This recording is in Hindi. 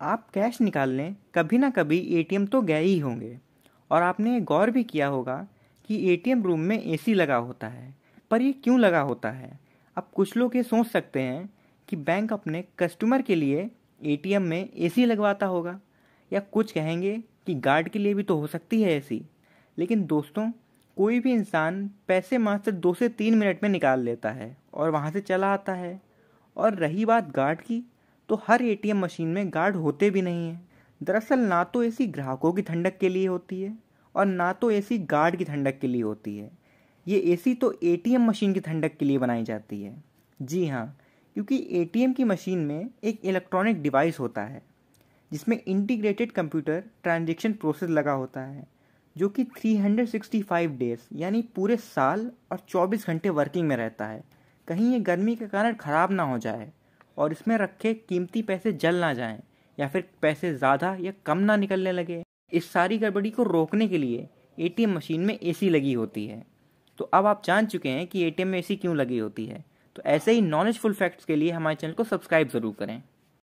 आप कैश निकाल लें कभी ना कभी एटीएम तो गए ही होंगे और आपने गौर भी किया होगा कि एटीएम रूम में एसी लगा होता है पर ये क्यों लगा होता है अब कुछ लोग ये सोच सकते हैं कि बैंक अपने कस्टमर के लिए एटीएम में एसी लगवाता होगा या कुछ कहेंगे कि गार्ड के लिए भी तो हो सकती है एसी लेकिन दोस्तों कोई भी इंसान पैसे मात्र दो से तीन मिनट में निकाल लेता है और वहाँ से चला आता है और रही बात गार्ड की तो हर एटीएम मशीन में गार्ड होते भी नहीं हैं दरअसल ना तो ऐसी ग्राहकों की ठंडक के लिए होती है और ना तो ऐसी गार्ड की ठंडक के लिए होती है ये ए तो ए मशीन की ठंडक के लिए बनाई जाती है जी हाँ क्योंकि ए की मशीन में एक इलेक्ट्रॉनिक डिवाइस होता है जिसमें इंटीग्रेटेड कंप्यूटर ट्रांजेक्शन प्रोसेस लगा होता है जो कि 365 डेज यानी पूरे साल और 24 घंटे वर्किंग में रहता है कहीं ये गर्मी के कारण ख़राब ना हो जाए और इसमें रखे कीमती पैसे जल ना जाएं या फिर पैसे ज़्यादा या कम ना निकलने लगे इस सारी गड़बड़ी को रोकने के लिए ए मशीन में ए लगी होती है तो अब आप जान चुके हैं कि ए में ए क्यों लगी होती है तो ऐसे ही नॉलेजफुल फैक्ट्स के लिए हमारे चैनल को सब्सक्राइब ज़रूर करें